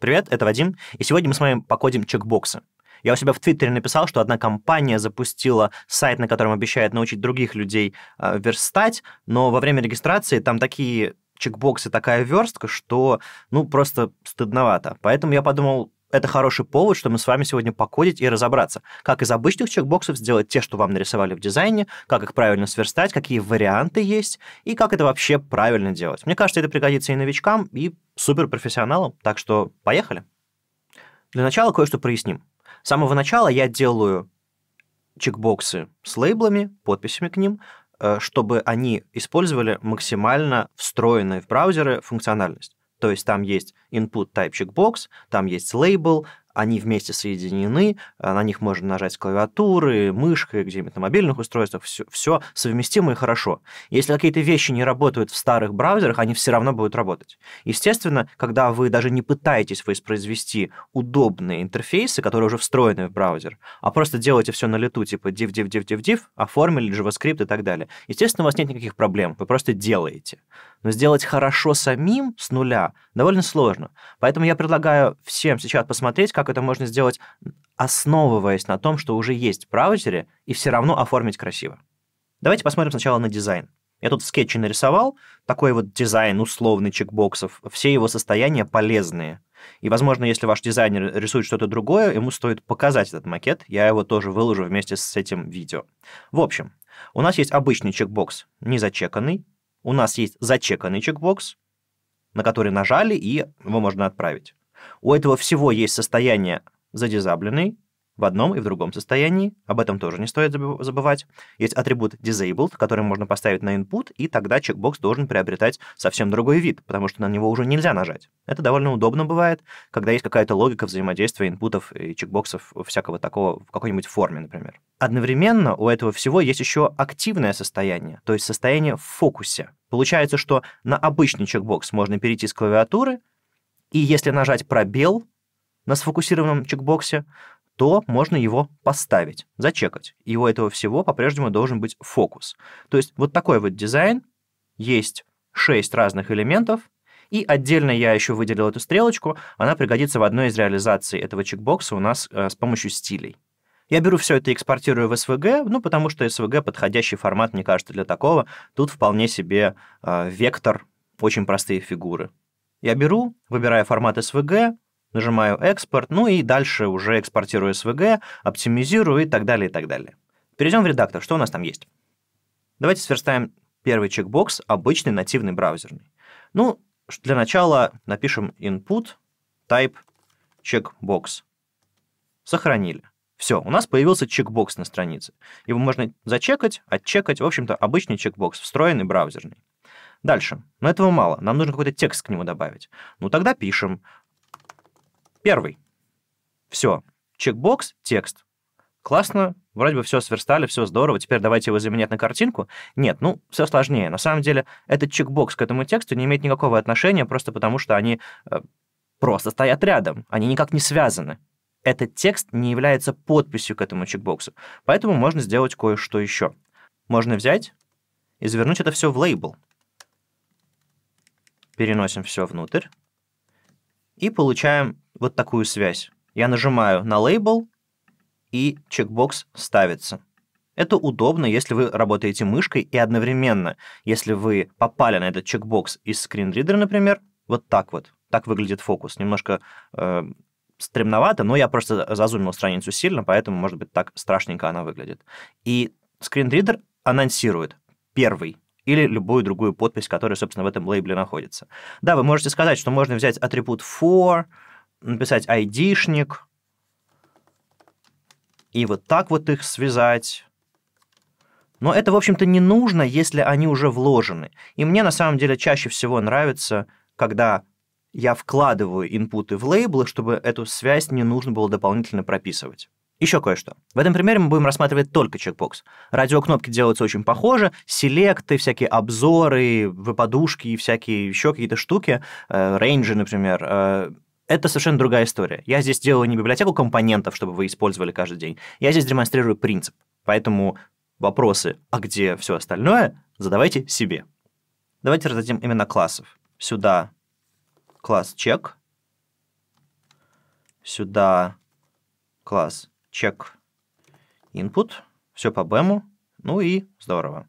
Привет, это Вадим, и сегодня мы с вами покодим чекбоксы. Я у себя в Твиттере написал, что одна компания запустила сайт, на котором обещает научить других людей э, верстать, но во время регистрации там такие чекбоксы, такая верстка, что, ну, просто стыдновато. Поэтому я подумал, это хороший повод, чтобы мы с вами сегодня покодить и разобраться, как из обычных чекбоксов сделать те, что вам нарисовали в дизайне, как их правильно сверстать, какие варианты есть и как это вообще правильно делать. Мне кажется, это пригодится и новичкам, и суперпрофессионалам, так что поехали. Для начала кое-что проясним. С самого начала я делаю чекбоксы с лейблами, подписями к ним, э, чтобы они использовали максимально встроенные в браузеры функциональность. То есть там есть input type checkbox, там есть лейбл, они вместе соединены, э, на них можно нажать с клавиатуры, мышкой, где-нибудь на мобильных устройствах, все, все совместимо и хорошо. Если какие-то вещи не работают в старых браузерах, они все равно будут работать. Естественно, когда вы даже не пытаетесь воспроизвести удобные интерфейсы, которые уже встроены в браузер, а просто делаете все на лету, типа div, div, div, div, div, оформили JavaScript и так далее, естественно, у вас нет никаких проблем, вы просто делаете но сделать хорошо самим с нуля довольно сложно. Поэтому я предлагаю всем сейчас посмотреть, как это можно сделать, основываясь на том, что уже есть в браузере, и все равно оформить красиво. Давайте посмотрим сначала на дизайн. Я тут в нарисовал такой вот дизайн условный чекбоксов. Все его состояния полезные. И, возможно, если ваш дизайнер рисует что-то другое, ему стоит показать этот макет. Я его тоже выложу вместе с этим видео. В общем, у нас есть обычный чекбокс, не зачеканный, у нас есть зачеканный чекбокс, на который нажали, и его можно отправить. У этого всего есть состояние задизабленный, в одном и в другом состоянии, об этом тоже не стоит забывать. Есть атрибут disabled, который можно поставить на input, и тогда чекбокс должен приобретать совсем другой вид, потому что на него уже нельзя нажать. Это довольно удобно бывает, когда есть какая-то логика взаимодействия инпутов и чекбоксов всякого такого в какой-нибудь форме, например. Одновременно у этого всего есть еще активное состояние, то есть состояние в фокусе. Получается, что на обычный чекбокс можно перейти с клавиатуры, и если нажать пробел на сфокусированном чекбоксе, то можно его поставить, зачекать. И у этого всего по-прежнему должен быть фокус. То есть вот такой вот дизайн, есть шесть разных элементов, и отдельно я еще выделил эту стрелочку, она пригодится в одной из реализаций этого чекбокса у нас э, с помощью стилей. Я беру все это и экспортирую в SVG, ну, потому что SVG подходящий формат, мне кажется, для такого. Тут вполне себе э, вектор, очень простые фигуры. Я беру, выбираю формат SVG, нажимаю «Экспорт», ну и дальше уже экспортирую SVG, оптимизирую и так далее, и так далее. Перейдем в редактор, что у нас там есть. Давайте сверстаем первый чекбокс, обычный нативный браузерный. Ну, для начала напишем input type checkbox. Сохранили. Все, у нас появился чекбокс на странице. Его можно зачекать, отчекать, в общем-то, обычный чекбокс, встроенный браузерный. Дальше. Но этого мало. Нам нужно какой-то текст к нему добавить. Ну, тогда пишем Первый. Все. Чекбокс, текст. Классно, вроде бы все сверстали, все здорово, теперь давайте его заменять на картинку. Нет, ну, все сложнее. На самом деле, этот чекбокс к этому тексту не имеет никакого отношения, просто потому что они э, просто стоят рядом, они никак не связаны. Этот текст не является подписью к этому чекбоксу, поэтому можно сделать кое-что еще. Можно взять и завернуть это все в лейбл. Переносим все внутрь и получаем вот такую связь. Я нажимаю на лейбл, и чекбокс ставится. Это удобно, если вы работаете мышкой и одновременно, если вы попали на этот чекбокс из скринридера, например, вот так вот. Так выглядит фокус. Немножко э, стремновато, но я просто зазумил страницу сильно, поэтому, может быть, так страшненько она выглядит. И скринридер анонсирует первый или любую другую подпись, которая, собственно, в этом лейбле находится. Да, вы можете сказать, что можно взять атрибут for, написать id и вот так вот их связать. Но это, в общем-то, не нужно, если они уже вложены. И мне, на самом деле, чаще всего нравится, когда я вкладываю инпуты в лейблы, чтобы эту связь не нужно было дополнительно прописывать. Еще кое-что. В этом примере мы будем рассматривать только чекбокс. Радиокнопки делаются очень похоже, селекты, всякие обзоры, выпадушки и всякие еще какие-то штуки, э, рейнджи, например, э, это совершенно другая история. Я здесь делаю не библиотеку компонентов, чтобы вы использовали каждый день. Я здесь демонстрирую принцип. Поэтому вопросы, а где все остальное, задавайте себе. Давайте раздадим именно классов. Сюда класс чек, сюда класс чек input, все по бэму, ну и здорово.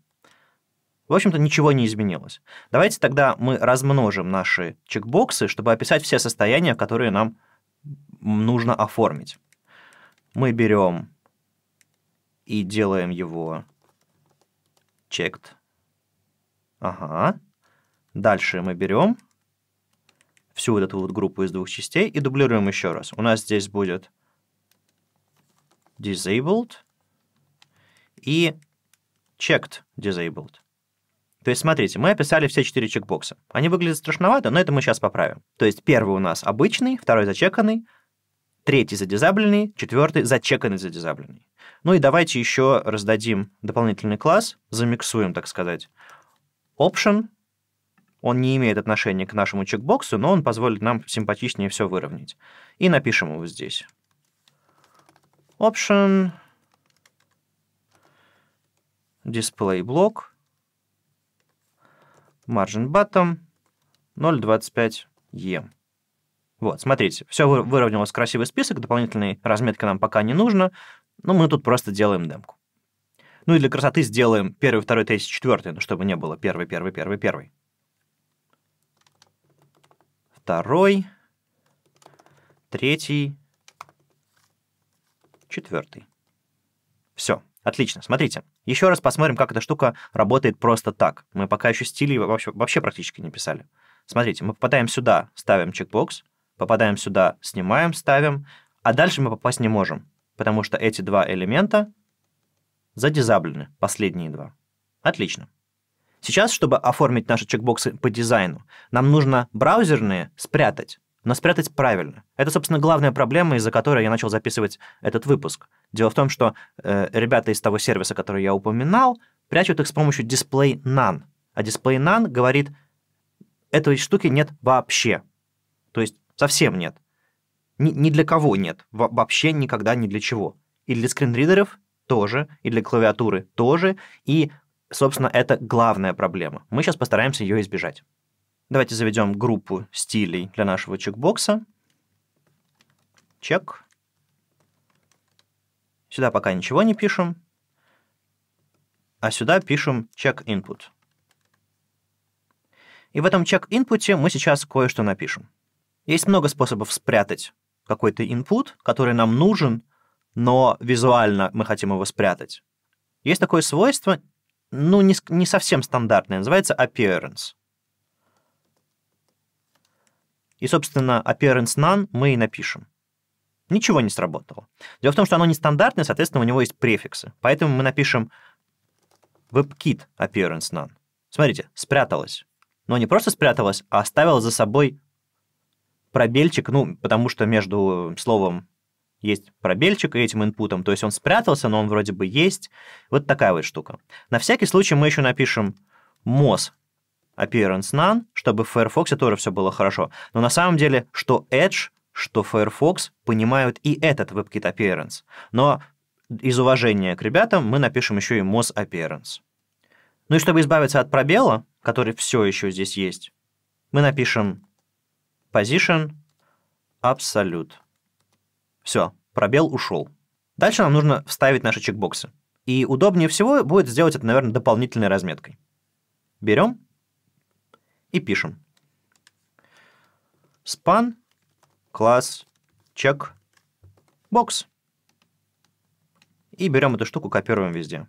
В общем-то, ничего не изменилось. Давайте тогда мы размножим наши чекбоксы, чтобы описать все состояния, которые нам нужно оформить. Мы берем и делаем его checked. Ага. Дальше мы берем всю вот эту вот группу из двух частей и дублируем еще раз. У нас здесь будет disabled и checked disabled. То есть, смотрите, мы описали все четыре чекбокса. Они выглядят страшновато, но это мы сейчас поправим. То есть, первый у нас обычный, второй зачеканный, третий задизабленный, четвертый зачеканный задизабленный. Ну и давайте еще раздадим дополнительный класс, замиксуем, так сказать. Option, он не имеет отношения к нашему чекбоксу, но он позволит нам симпатичнее все выровнять. И напишем его здесь. Option, Display Block, Margin Bottom 0.25E. Вот, смотрите, все выровнялось красивый список, дополнительной разметки нам пока не нужно, но мы тут просто делаем демку. Ну и для красоты сделаем первый, второй, третий, четвертый, ну, чтобы не было первый, первый, первый, первый. Второй, третий, четвертый. Все, отлично, смотрите. Еще раз посмотрим, как эта штука работает просто так. Мы пока еще стили вообще, вообще практически не писали. Смотрите, мы попадаем сюда, ставим чекбокс, попадаем сюда, снимаем, ставим, а дальше мы попасть не можем, потому что эти два элемента задизаблены, последние два. Отлично. Сейчас, чтобы оформить наши чекбоксы по дизайну, нам нужно браузерные спрятать но спрятать правильно. Это, собственно, главная проблема, из-за которой я начал записывать этот выпуск. Дело в том, что э, ребята из того сервиса, который я упоминал, прячут их с помощью display none. А display none говорит, этой штуки нет вообще. То есть совсем нет. Ни, ни для кого нет. вообще никогда ни для чего. И для скринридеров тоже, и для клавиатуры тоже. И, собственно, это главная проблема. Мы сейчас постараемся ее избежать. Давайте заведем группу стилей для нашего чекбокса. Чек. Сюда пока ничего не пишем. А сюда пишем чек input. И в этом чек input мы сейчас кое-что напишем. Есть много способов спрятать какой-то input, который нам нужен, но визуально мы хотим его спрятать. Есть такое свойство, ну, не, не совсем стандартное, называется appearance. И, собственно, appearance none мы и напишем. Ничего не сработало. Дело в том, что оно нестандартное, соответственно, у него есть префиксы. Поэтому мы напишем webkit appearance none. Смотрите, спряталось. Но не просто спряталось, а оставило за собой пробельчик, ну, потому что между словом есть пробельчик и этим инпутом, то есть он спрятался, но он вроде бы есть. Вот такая вот штука. На всякий случай мы еще напишем mos appearance none, чтобы в Firefox тоже все было хорошо. Но на самом деле, что Edge, что Firefox понимают и этот WebKit appearance. Но из уважения к ребятам мы напишем еще и Moz appearance. Ну и чтобы избавиться от пробела, который все еще здесь есть, мы напишем position absolute. Все, пробел ушел. Дальше нам нужно вставить наши чекбоксы. И удобнее всего будет сделать это, наверное, дополнительной разметкой. Берем и пишем. Span класс check box. И берем эту штуку, копируем везде.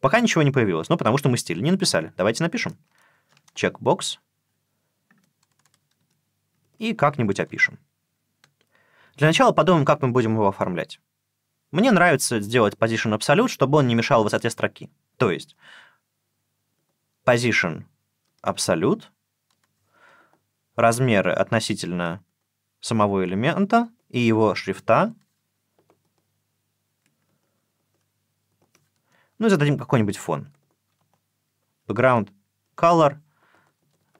Пока ничего не появилось, но ну, потому что мы стиль не написали. Давайте напишем. Checkbox. И как-нибудь опишем. Для начала подумаем, как мы будем его оформлять. Мне нравится сделать position absolute, чтобы он не мешал высоте строки. То есть Position – абсолют. Размеры относительно самого элемента и его шрифта. Ну и зададим какой-нибудь фон. Background Color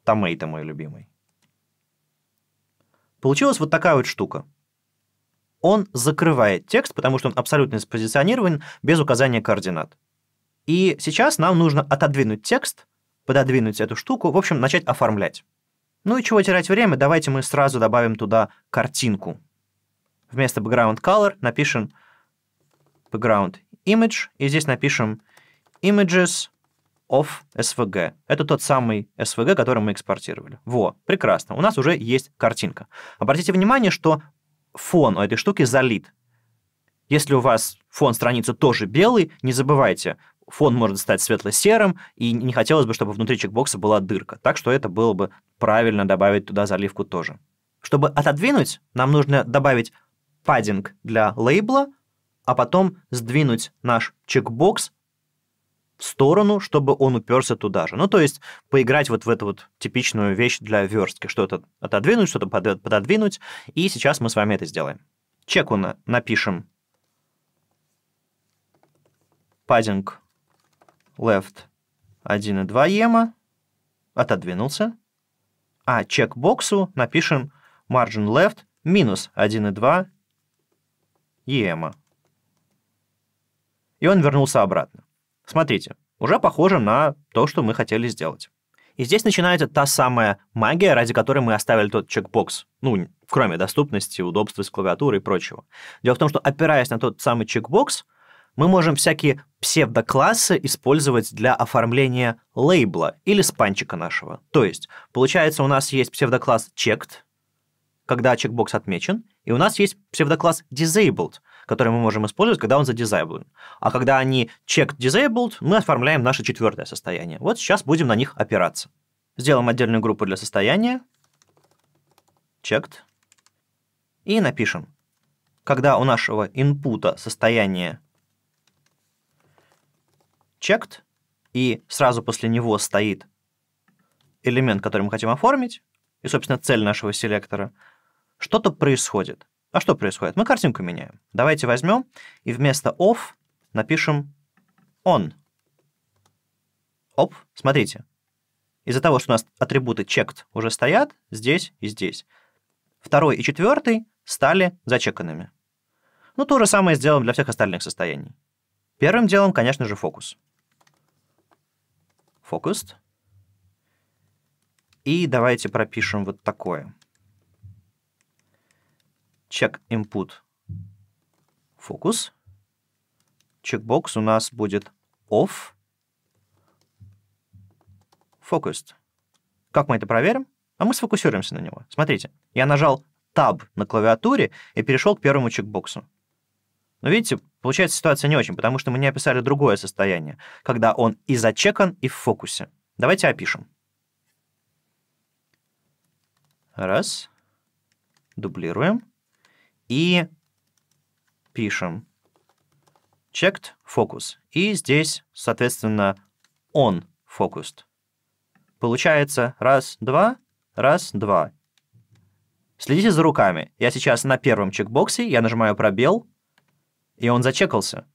Tomato мой любимый. Получилась вот такая вот штука. Он закрывает текст, потому что он абсолютно спозиционирован без указания координат. И сейчас нам нужно отодвинуть текст пододвинуть эту штуку, в общем, начать оформлять. Ну и чего терять время, давайте мы сразу добавим туда картинку. Вместо background color напишем background image, и здесь напишем images of SVG. Это тот самый SVG, который мы экспортировали. Во, прекрасно, у нас уже есть картинка. Обратите внимание, что фон у этой штуки залит. Если у вас фон страницы тоже белый, не забывайте, фон может стать светло-серым, и не хотелось бы, чтобы внутри чекбокса была дырка. Так что это было бы правильно добавить туда заливку тоже. Чтобы отодвинуть, нам нужно добавить паддинг для лейбла, а потом сдвинуть наш чекбокс в сторону, чтобы он уперся туда же. Ну, то есть поиграть вот в эту вот типичную вещь для верстки. Что-то отодвинуть, что-то пододвинуть. И сейчас мы с вами это сделаем. Чеку э, напишем паддинг left 1,2 ема, отодвинулся, а чекбоксу напишем margin left минус 1,2 ема. И он вернулся обратно. Смотрите, уже похоже на то, что мы хотели сделать. И здесь начинается та самая магия, ради которой мы оставили тот чекбокс. Ну, кроме доступности, удобства с клавиатурой и прочего. Дело в том, что опираясь на тот самый чекбокс, мы можем всякие псевдоклассы использовать для оформления лейбла или спанчика нашего. То есть, получается, у нас есть псевдокласс checked, когда чекбокс отмечен, и у нас есть псевдокласс disabled, который мы можем использовать, когда он задизайблен. А когда они checked disabled, мы оформляем наше четвертое состояние. Вот сейчас будем на них опираться. Сделаем отдельную группу для состояния, checked, и напишем, когда у нашего инпута состояние checked, и сразу после него стоит элемент, который мы хотим оформить, и, собственно, цель нашего селектора, что-то происходит. А что происходит? Мы картинку меняем. Давайте возьмем и вместо off напишем on. Оп, смотрите. Из-за того, что у нас атрибуты checked уже стоят здесь и здесь, второй и четвертый стали зачеканными. Ну, то же самое сделаем для всех остальных состояний. Первым делом, конечно же, фокус focused. И давайте пропишем вот такое. Check input focus. Checkbox у нас будет off focused. Как мы это проверим? А мы сфокусируемся на него. Смотрите, я нажал Tab на клавиатуре и перешел к первому чекбоксу. Но видите, получается ситуация не очень, потому что мы не описали другое состояние, когда он и зачекан, и в фокусе. Давайте опишем. Раз. Дублируем. И пишем checked focus. И здесь, соответственно, он focused. Получается раз, два, раз, два. Следите за руками. Я сейчас на первом чекбоксе, я нажимаю пробел, и он зачекался.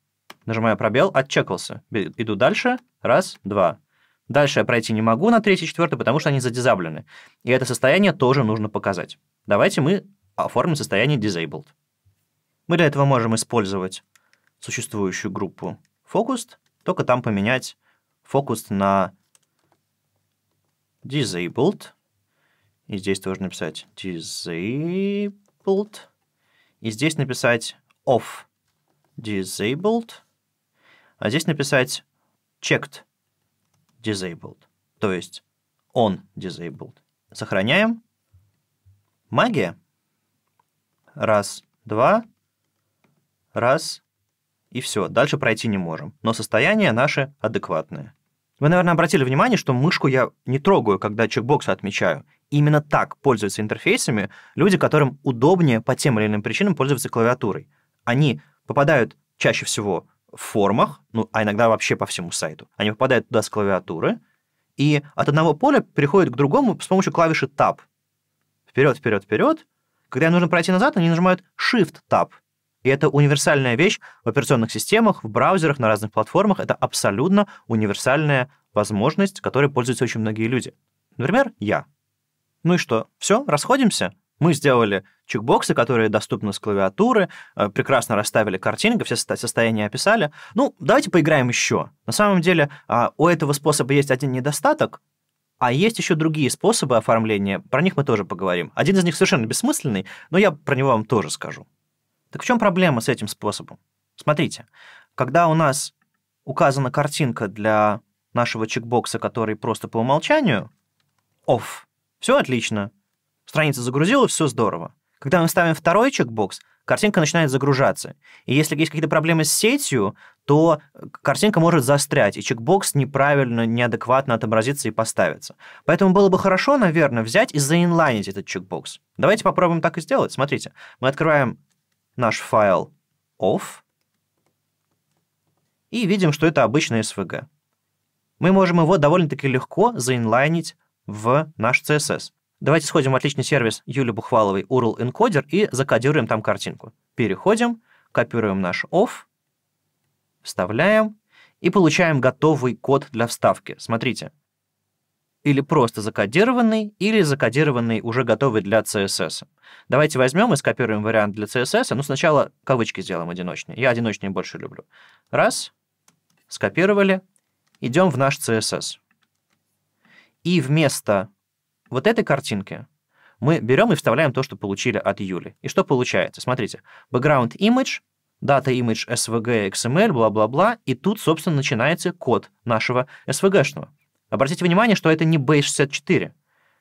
Нажимаю пробел, отчекался. Иду дальше. Раз, два. Дальше я пройти не могу на третий, четвертый, потому что они задизаблены. И это состояние тоже нужно показать. Давайте мы оформим состояние disabled. Мы для этого можем использовать существующую группу focused, только там поменять focus на disabled. И здесь тоже написать disabled. И здесь написать off disabled, а здесь написать checked disabled, то есть on disabled. Сохраняем. Магия. Раз, два, раз, и все. Дальше пройти не можем. Но состояние наше адекватное. Вы, наверное, обратили внимание, что мышку я не трогаю, когда чекбоксы отмечаю. Именно так пользуются интерфейсами люди, которым удобнее по тем или иным причинам пользоваться клавиатурой. Они попадают чаще всего в формах, ну, а иногда вообще по всему сайту. Они попадают туда с клавиатуры, и от одного поля переходят к другому с помощью клавиши Tab. Вперед, вперед, вперед. Когда им нужно пройти назад, они нажимают Shift Tab. И это универсальная вещь в операционных системах, в браузерах, на разных платформах. Это абсолютно универсальная возможность, которой пользуются очень многие люди. Например, я. Ну и что? Все, расходимся? Мы сделали чекбоксы, которые доступны с клавиатуры, э, прекрасно расставили картинки, все состояния описали. Ну, давайте поиграем еще. На самом деле, а, у этого способа есть один недостаток, а есть еще другие способы оформления, про них мы тоже поговорим. Один из них совершенно бессмысленный, но я про него вам тоже скажу. Так в чем проблема с этим способом? Смотрите, когда у нас указана картинка для нашего чекбокса, который просто по умолчанию, off, все отлично, Страница загрузилась, все здорово. Когда мы ставим второй чекбокс, картинка начинает загружаться. И если есть какие-то проблемы с сетью, то э, картинка может застрять, и чекбокс неправильно, неадекватно отобразится и поставится. Поэтому было бы хорошо, наверное, взять и заинлайнить этот чекбокс. Давайте попробуем так и сделать. Смотрите, мы открываем наш файл off и видим, что это обычный SVG. Мы можем его довольно-таки легко заинлайнить в наш CSS. Давайте сходим в отличный сервис Юли Бухваловой URL Encoder и закодируем там картинку. Переходим, копируем наш off, вставляем и получаем готовый код для вставки. Смотрите, или просто закодированный, или закодированный уже готовый для CSS. Давайте возьмем и скопируем вариант для CSS, ну сначала кавычки сделаем одиночные. Я одиночные больше люблю. Раз, скопировали, идем в наш CSS. И вместо вот этой картинке мы берем и вставляем то, что получили от Юли. И что получается? Смотрите, background image, data image SVG, XML, бла-бла-бла, и тут, собственно, начинается код нашего SVG-шного. Обратите внимание, что это не base 64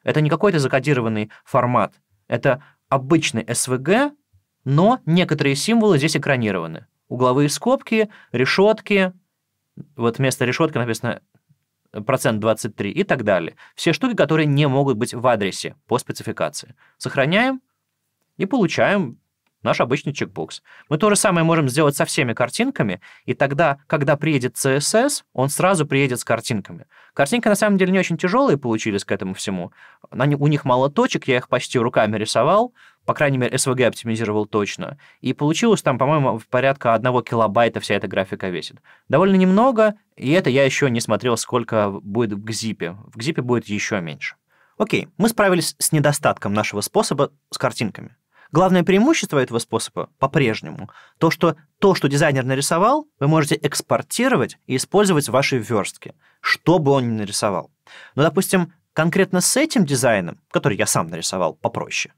это не какой-то закодированный формат, это обычный SVG, но некоторые символы здесь экранированы. Угловые скобки, решетки, вот вместо решетки написано процент 23 и так далее. Все штуки, которые не могут быть в адресе по спецификации. Сохраняем и получаем наш обычный чекбокс. Мы то же самое можем сделать со всеми картинками, и тогда, когда приедет CSS, он сразу приедет с картинками. Картинки на самом деле не очень тяжелые получились к этому всему. у них мало точек, я их почти руками рисовал, по крайней мере, SVG оптимизировал точно. И получилось там, по-моему, порядка одного килобайта вся эта графика весит. Довольно немного, и это я еще не смотрел, сколько будет в GZIP. В GZIP будет еще меньше. Окей, мы справились с недостатком нашего способа с картинками. Главное преимущество этого способа по-прежнему то, что то, что дизайнер нарисовал, вы можете экспортировать и использовать в вашей верстке, что бы он ни нарисовал. Но, допустим, конкретно с этим дизайном, который я сам нарисовал попроще,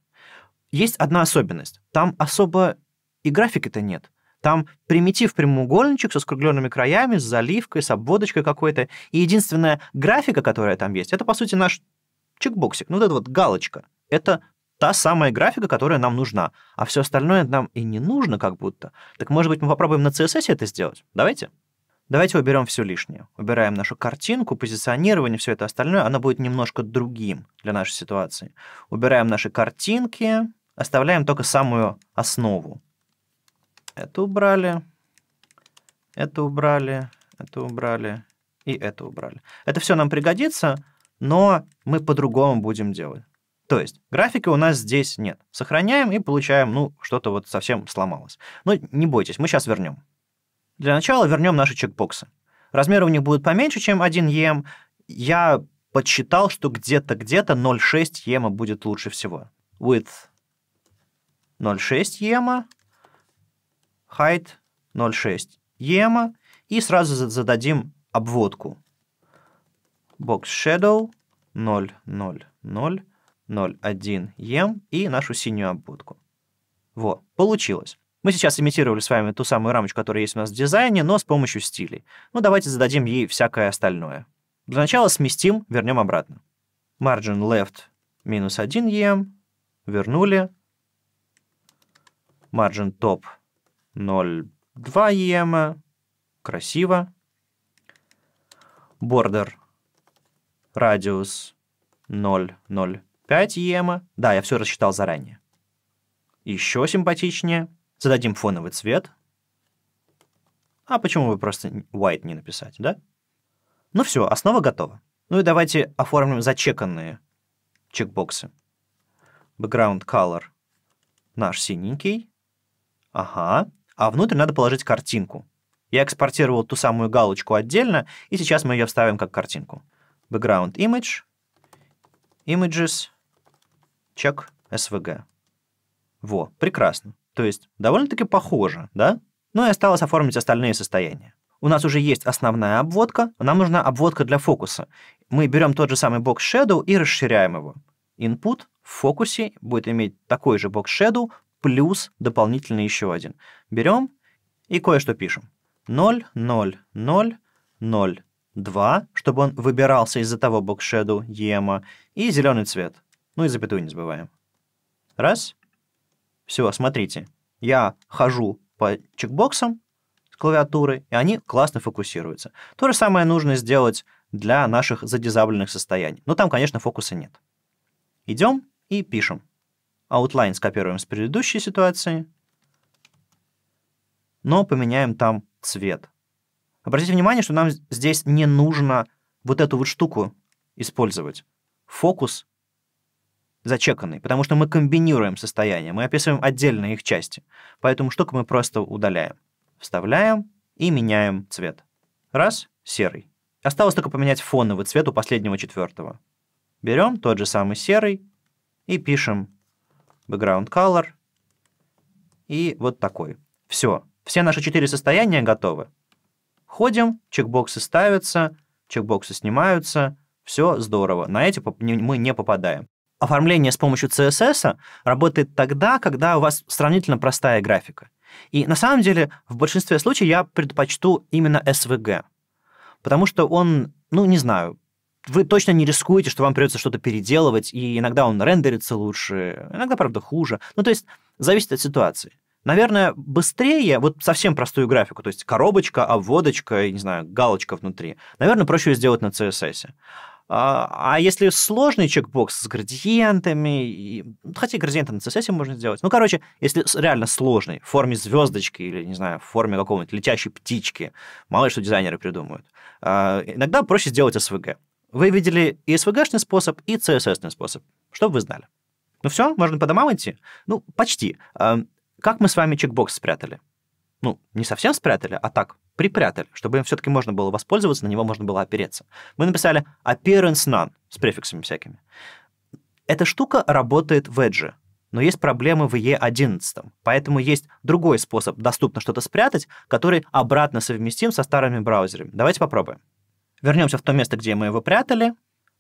есть одна особенность. Там особо и графики-то нет. Там примитив прямоугольничек со скругленными краями, с заливкой, с обводочкой какой-то. И единственная графика, которая там есть, это, по сути, наш чекбоксик. Ну, вот эта вот галочка. Это та самая графика, которая нам нужна. А все остальное нам и не нужно как будто. Так, может быть, мы попробуем на CSS это сделать? Давайте. Давайте уберем все лишнее. Убираем нашу картинку, позиционирование, все это остальное. Оно будет немножко другим для нашей ситуации. Убираем наши картинки, Оставляем только самую основу. Это убрали, это убрали, это убрали и это убрали. Это все нам пригодится, но мы по-другому будем делать. То есть графики у нас здесь нет. Сохраняем и получаем, ну, что-то вот совсем сломалось. Но не бойтесь, мы сейчас вернем. Для начала вернем наши чекбоксы. Размеры у них будут поменьше, чем 1 ем. Я подсчитал, что где-то где-то 0,6 ема будет лучше всего. With 0,6 ема, height 0,6 ема, и сразу зададим обводку. Box Shadow 0, 0, 0, 0, 1 ем и нашу синюю обводку. Во, получилось. Мы сейчас имитировали с вами ту самую рамочку, которая есть у нас в дизайне, но с помощью стилей. Ну, давайте зададим ей всякое остальное. Для начала сместим, вернем обратно. Margin left минус 1 ем, вернули. Margin Top 0,2 EM. Красиво. Border Radius 0,05 EM. Да, я все рассчитал заранее. Еще симпатичнее. Зададим фоновый цвет. А почему бы просто white не написать, да? Ну все, основа готова. Ну и давайте оформим зачеканные чекбоксы. Background color наш синенький. Ага. А внутрь надо положить картинку. Я экспортировал ту самую галочку отдельно, и сейчас мы ее вставим как картинку. Background image, images, check svg. Во, прекрасно. То есть довольно-таки похоже, да? Ну и осталось оформить остальные состояния. У нас уже есть основная обводка, нам нужна обводка для фокуса. Мы берем тот же самый бокс Shadow и расширяем его. Input в фокусе будет иметь такой же бокс Shadow, плюс дополнительный еще один. Берем и кое-что пишем. 0, 0, 0, 0, 2, чтобы он выбирался из-за того бокшеду ема, и зеленый цвет. Ну и запятую не забываем. Раз. Все, смотрите. Я хожу по чекбоксам с клавиатуры, и они классно фокусируются. То же самое нужно сделать для наших задизабленных состояний. Но там, конечно, фокуса нет. Идем и пишем outline скопируем с предыдущей ситуации, но поменяем там цвет. Обратите внимание, что нам здесь не нужно вот эту вот штуку использовать. Фокус зачеканный, потому что мы комбинируем состояния, мы описываем отдельно их части. Поэтому штуку мы просто удаляем. Вставляем и меняем цвет. Раз, серый. Осталось только поменять фоновый цвет у последнего четвертого. Берем тот же самый серый и пишем background color и вот такой. Все. Все наши четыре состояния готовы. Ходим, чекбоксы ставятся, чекбоксы снимаются, все здорово. На эти мы не попадаем. Оформление с помощью CSS а работает тогда, когда у вас сравнительно простая графика. И на самом деле в большинстве случаев я предпочту именно SVG, потому что он, ну не знаю, вы точно не рискуете, что вам придется что-то переделывать, и иногда он рендерится лучше, иногда, правда, хуже. Ну, то есть, зависит от ситуации. Наверное, быстрее, вот совсем простую графику, то есть коробочка, обводочка, не знаю, галочка внутри. Наверное, проще сделать на CSS. А, а если сложный чекбокс с градиентами, и... Ну, хотя градиенты на CSS можно сделать. Ну, короче, если реально сложный, в форме звездочки или, не знаю, в форме какого-нибудь летящей птички, мало ли что дизайнеры придумают, а, иногда проще сделать SVG. Вы видели и SVG-шный способ, и CSS-ный способ. Чтобы вы знали. Ну все, можно по домам идти? Ну, почти. Как мы с вами чекбокс спрятали? Ну, не совсем спрятали, а так, припрятали, чтобы им все-таки можно было воспользоваться, на него можно было опереться. Мы написали appearance none с префиксами всякими. Эта штука работает в Edge, но есть проблемы в E11. Поэтому есть другой способ доступно что-то спрятать, который обратно совместим со старыми браузерами. Давайте попробуем вернемся в то место, где мы его прятали,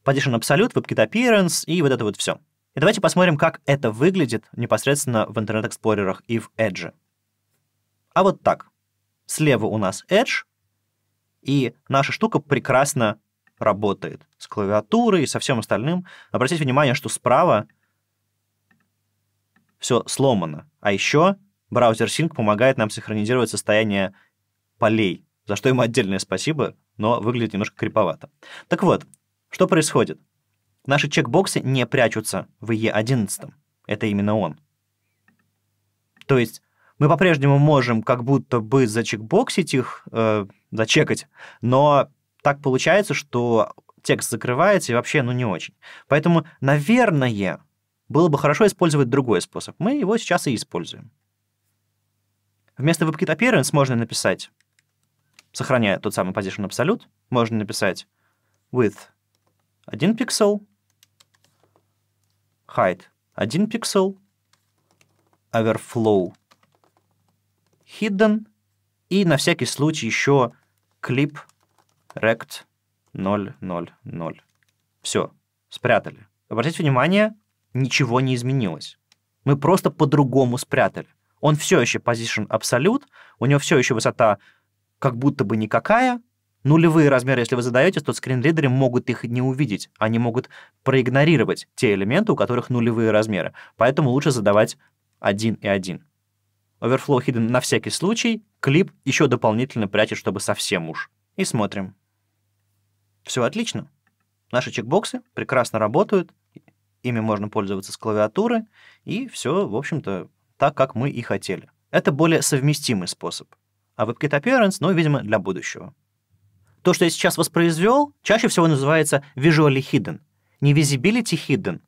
Position Absolute, WebKit Appearance и вот это вот все. И давайте посмотрим, как это выглядит непосредственно в интернет-эксплорерах и в Edge. А вот так. Слева у нас Edge, и наша штука прекрасно работает с клавиатурой и со всем остальным. Обратите внимание, что справа все сломано. А еще браузер Sync помогает нам синхронизировать состояние полей, за что ему отдельное спасибо, но выглядит немножко криповато. Так вот, что происходит? Наши чекбоксы не прячутся в Е 11 Это именно он. То есть мы по-прежнему можем как будто бы зачекбоксить их, э, зачекать, но так получается, что текст закрывается и вообще, ну, не очень. Поэтому, наверное, было бы хорошо использовать другой способ. Мы его сейчас и используем. Вместо WebKit Appearance можно написать сохраняя тот самый position absolute, можно написать with 1 пиксел, height 1 пиксел, overflow hidden и на всякий случай еще clip rect 000. Все, спрятали. Обратите внимание, ничего не изменилось. Мы просто по-другому спрятали. Он все еще position absolute, у него все еще высота как будто бы никакая, нулевые размеры, если вы задаете, то скринридеры могут их не увидеть. Они могут проигнорировать те элементы, у которых нулевые размеры. Поэтому лучше задавать 1 и 1. Overflow hidden на всякий случай. Клип еще дополнительно прячет, чтобы совсем уж. И смотрим. Все отлично. Наши чекбоксы прекрасно работают. Ими можно пользоваться с клавиатуры. И все, в общем-то, так, как мы и хотели. Это более совместимый способ а WebKit Appearance, ну, видимо, для будущего. То, что я сейчас воспроизвел, чаще всего называется visually hidden. Не visibility hidden,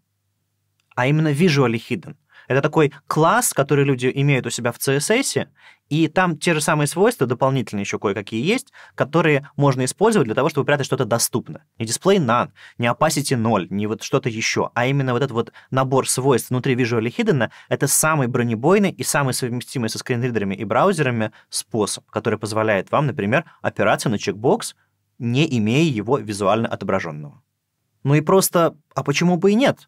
а именно visually hidden — это такой класс, который люди имеют у себя в CSS, и там те же самые свойства, дополнительные еще кое-какие есть, которые можно использовать для того, чтобы прятать что-то доступно. Не дисплей none, не opacity 0, не вот что-то еще, а именно вот этот вот набор свойств внутри Visually Hidden — это самый бронебойный и самый совместимый со скринридерами и браузерами способ, который позволяет вам, например, опираться на чекбокс, не имея его визуально отображенного. Ну и просто, а почему бы и нет?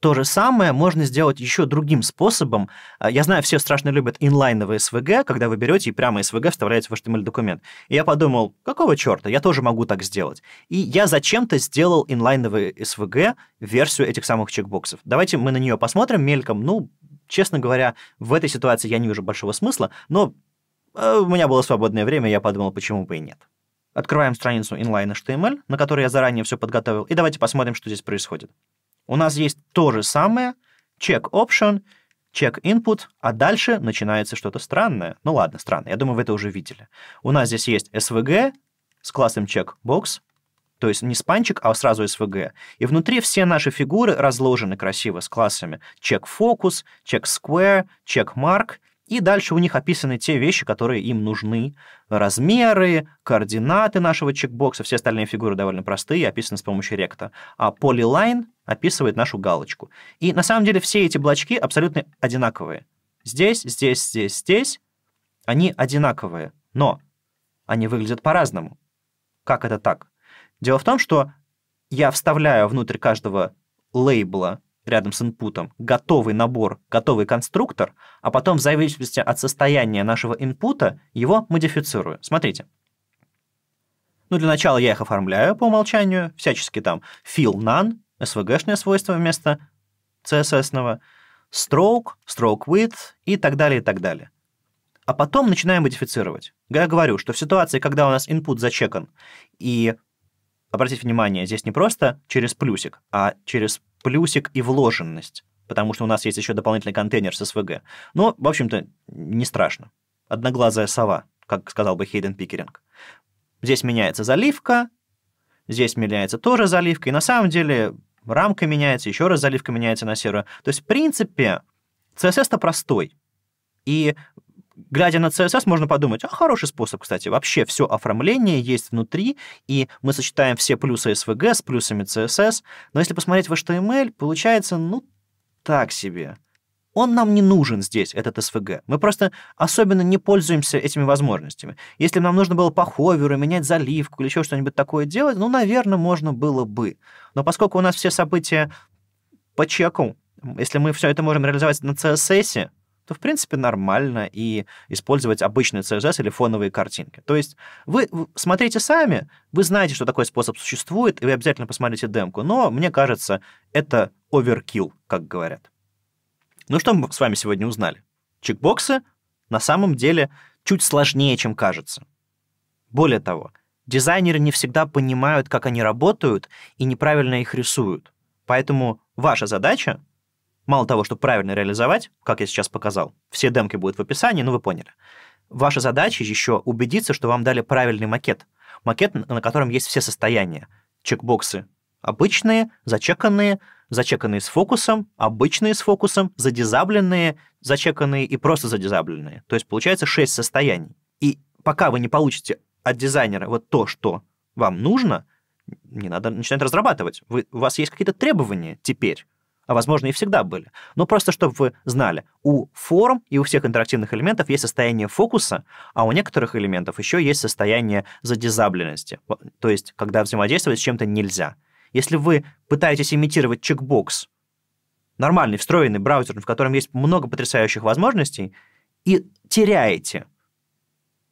То же самое можно сделать еще другим способом. А, я знаю, все страшно любят инлайновые SVG, когда вы берете и прямо SVG вставляете в HTML-документ. Эм и я подумал, какого черта, я тоже могу так сделать. И я зачем-то сделал инлайновые SVG версию этих самых чекбоксов. Давайте мы на нее посмотрим мельком. Ну, честно говоря, в этой ситуации я не вижу большого смысла, но э, у меня было свободное время, я подумал, почему бы и нет. Открываем страницу inline.html, эм на которой я заранее все подготовил, и давайте посмотрим, что здесь происходит. У нас есть то же самое, check option, check input, а дальше начинается что-то странное. Ну ладно, странно, я думаю, вы это уже видели. У нас здесь есть SVG с классом checkbox, то есть не спанчик, а сразу SVG. И внутри все наши фигуры разложены красиво с классами check focus, check square, check mark, и дальше у них описаны те вещи, которые им нужны. Размеры, координаты нашего чекбокса, все остальные фигуры довольно простые, описаны с помощью ректа. А polyline описывает нашу галочку. И на самом деле все эти блочки абсолютно одинаковые. Здесь, здесь, здесь, здесь они одинаковые, но они выглядят по-разному. Как это так? Дело в том, что я вставляю внутрь каждого лейбла рядом с инпутом готовый набор, готовый конструктор, а потом в зависимости от состояния нашего инпута его модифицирую. Смотрите. Ну, для начала я их оформляю по умолчанию, всячески там fill none, SVG-шное свойство вместо CSS, -ного, stroke, stroke width и так далее, и так далее. А потом начинаем модифицировать. Я говорю, что в ситуации, когда у нас input зачекан, и, обратите внимание, здесь не просто через плюсик, а через плюсик и вложенность, потому что у нас есть еще дополнительный контейнер с SVG. Но, в общем-то, не страшно. Одноглазая сова, как сказал бы Хейден Пикеринг. Здесь меняется заливка, здесь меняется тоже заливка, и на самом деле рамка меняется, еще раз заливка меняется на серую. То есть, в принципе, CSS-то простой. И глядя на CSS, можно подумать, а хороший способ, кстати, вообще все оформление есть внутри, и мы сочетаем все плюсы SVG с плюсами CSS, но если посмотреть в HTML, получается, ну, так себе. Он нам не нужен здесь, этот СВГ. Мы просто особенно не пользуемся этими возможностями. Если бы нам нужно было по ховеру менять заливку или еще что-нибудь такое делать, ну, наверное, можно было бы. Но поскольку у нас все события по чеку, если мы все это можем реализовать на CSS, то, в принципе, нормально и использовать обычный CSS или фоновые картинки. То есть вы смотрите сами, вы знаете, что такой способ существует, и вы обязательно посмотрите демку, но, мне кажется, это overkill, как говорят. Ну что мы с вами сегодня узнали? Чекбоксы на самом деле чуть сложнее, чем кажется. Более того, дизайнеры не всегда понимают, как они работают, и неправильно их рисуют. Поэтому ваша задача, мало того, чтобы правильно реализовать, как я сейчас показал, все демки будут в описании, ну вы поняли. Ваша задача еще убедиться, что вам дали правильный макет. Макет, на котором есть все состояния. Чекбоксы обычные, зачеканные, зачеканные с фокусом, обычные с фокусом, задизабленные, зачеканные и просто задизабленные. То есть получается 6 состояний. И пока вы не получите от дизайнера вот то, что вам нужно, не надо начинать разрабатывать. Вы, у вас есть какие-то требования теперь, а возможно и всегда были. Но просто чтобы вы знали, у форм и у всех интерактивных элементов есть состояние фокуса, а у некоторых элементов еще есть состояние задизабленности, то есть когда взаимодействовать с чем-то нельзя. Если вы пытаетесь имитировать чекбокс, нормальный, встроенный браузер, в котором есть много потрясающих возможностей, и теряете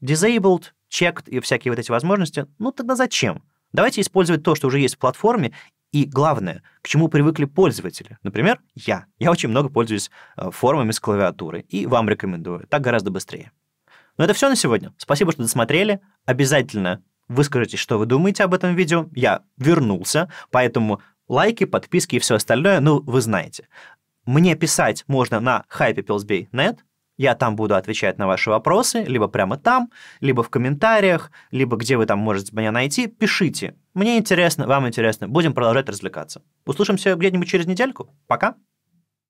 disabled, checked и всякие вот эти возможности, ну тогда зачем? Давайте использовать то, что уже есть в платформе, и главное, к чему привыкли пользователи. Например, я. Я очень много пользуюсь э, формами с клавиатуры, и вам рекомендую. Так гораздо быстрее. Ну это все на сегодня. Спасибо, что досмотрели. Обязательно Выскажите, что вы думаете об этом видео. Я вернулся, поэтому лайки, подписки и все остальное, ну, вы знаете. Мне писать можно на hypepilsbay.net, я там буду отвечать на ваши вопросы, либо прямо там, либо в комментариях, либо где вы там можете меня найти. Пишите. Мне интересно, вам интересно. Будем продолжать развлекаться. Услышимся где-нибудь через недельку. Пока.